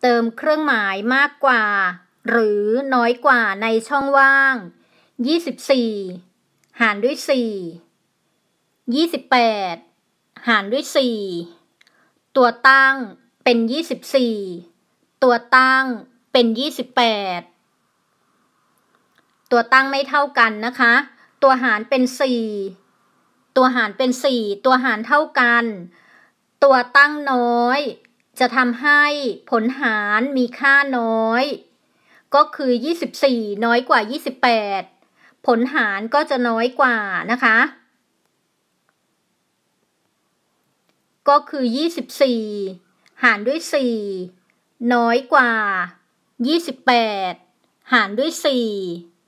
เติมเครื่องหมายมากกว่า หรือน้อยกว่าในช่องว่าง 24 หารด้วย4 28หารด้วย4ตัวตั้งเป็น24ตัวตั้งเป็น28ตัวตั้งไม่เท่ากันนะคะ ตัวหารเป็น4ตัวหารเป็น4ตัวหารเท่ากัน ตัวตั้งน้อยจะทำให้ผลหารมีค่าน้อย ก็คือ 24 น้อยกว่า 28 ผลหารก็จะน้อยกว่านะคะ ก็คือ 24 หารด้วย 4 น้อยกว่า 28 หารด้วย 4